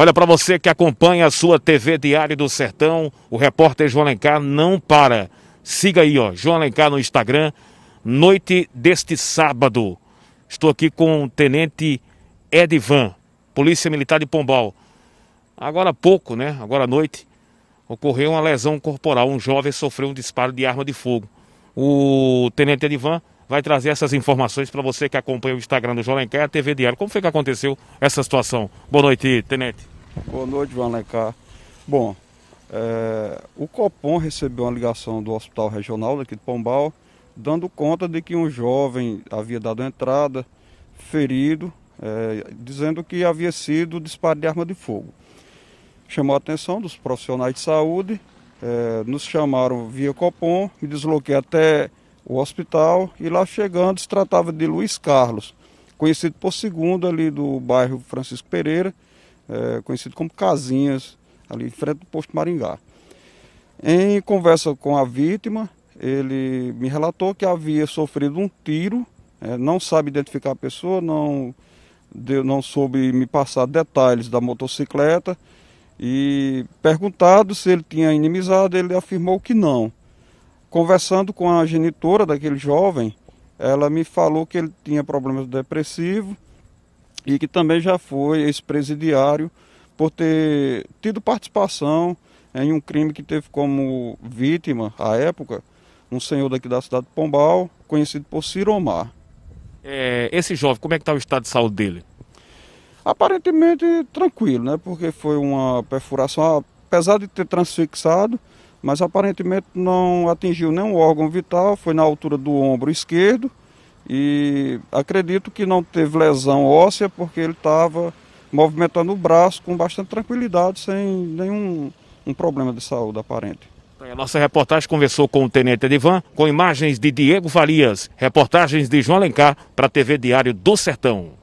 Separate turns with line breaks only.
Olha, para você que acompanha a sua TV Diário do Sertão, o repórter João Alencar não para. Siga aí, ó, João Alencar no Instagram, noite deste sábado. Estou aqui com o Tenente Edvan, Polícia Militar de Pombal. Agora há pouco, né, agora à noite, ocorreu uma lesão corporal. Um jovem sofreu um disparo de arma de fogo. O Tenente Edvan vai trazer essas informações para você que acompanha o Instagram do João e a TV Diário. Como foi que aconteceu essa situação? Boa noite, Tenente.
Boa noite, João Bom, é, o Copom recebeu uma ligação do Hospital Regional daqui de Pombal, dando conta de que um jovem havia dado entrada, ferido, é, dizendo que havia sido disparo de arma de fogo. Chamou a atenção dos profissionais de saúde, é, nos chamaram via Copom, me desloquei até o hospital e lá chegando se tratava de Luiz Carlos, conhecido por segundo ali do bairro Francisco Pereira, é, conhecido como Casinhas, ali em frente do posto Maringá. Em conversa com a vítima, ele me relatou que havia sofrido um tiro, é, não sabe identificar a pessoa, não, deu, não soube me passar detalhes da motocicleta. E perguntado se ele tinha inimizado, ele afirmou que não. Conversando com a genitora daquele jovem, ela me falou que ele tinha problemas depressivos e que também já foi ex-presidiário por ter tido participação em um crime que teve como vítima, à época, um senhor daqui da cidade de Pombal, conhecido por Ciromar.
É, esse jovem, como é que está o estado de saúde dele?
Aparentemente tranquilo, né? Porque foi uma perfuração, apesar de ter transfixado, mas aparentemente não atingiu nenhum órgão vital, foi na altura do ombro esquerdo, e acredito que não teve lesão óssea, porque ele estava movimentando o braço com bastante tranquilidade, sem nenhum um problema de saúde aparente.
A nossa reportagem conversou com o Tenente Edivan, com imagens de Diego Valias, reportagens de João Alencar para a TV Diário do Sertão.